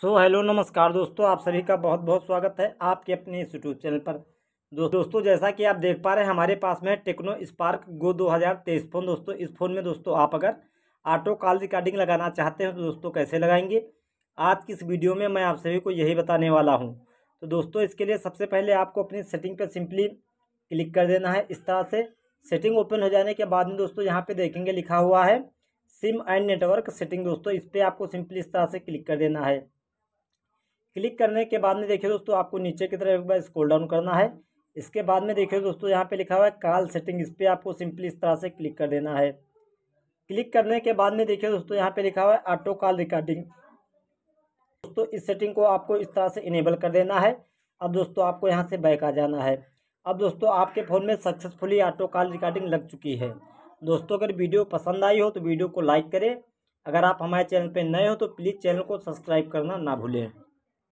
सो so, hello नमस्कार दोस्तों आप सभी का बहुत बहुत स्वागत है आपके अपने इस यूट्यूब चैनल पर दोस्तों जैसा कि आप देख पा रहे हैं हमारे पास में टेक्नो स्पार्क गो 2023 फ़ोन दोस्तों इस फ़ोन में दोस्तों आप अगर ऑटो कॉल रिकॉर्डिंग लगाना चाहते हैं तो दोस्तों कैसे लगाएंगे आज की इस वीडियो में मैं आप सभी को यही बताने वाला हूँ तो दोस्तों इसके लिए सबसे पहले आपको अपनी सेटिंग पर सिंपली क्लिक कर देना है इस तरह से सेटिंग ओपन हो जाने के बाद में दोस्तों यहाँ पर देखेंगे लिखा हुआ है सिम एंड नेटवर्क सेटिंग दोस्तों इस पर आपको सिंपली इस तरह से क्लिक कर देना है क्लिक करने के बाद में देखिए दोस्तों आपको नीचे की तरफ एक बार स्क्रॉल डाउन करना है इसके बाद में देखिए दोस्तों यहाँ पे लिखा हुआ है कॉल सेटिंग इस पर आपको सिंपली इस तरह से क्लिक कर देना है क्लिक करने के बाद में देखिए दोस्तों यहाँ पे लिखा हुआ है ऑटो कॉल रिकॉर्डिंग दोस्तों इस सेटिंग को आपको इस तरह से इनेबल कर देना है अब दोस्तों आपको यहाँ से बैक आ जाना है अब दोस्तों आपके फ़ोन में सक्सेसफुली ऑटो कॉल रिकॉर्डिंग लग चुकी है दोस्तों अगर वीडियो पसंद आई हो तो वीडियो को लाइक करें अगर आप हमारे चैनल पर नए हो तो प्लीज़ चैनल को सब्सक्राइब करना ना भूलें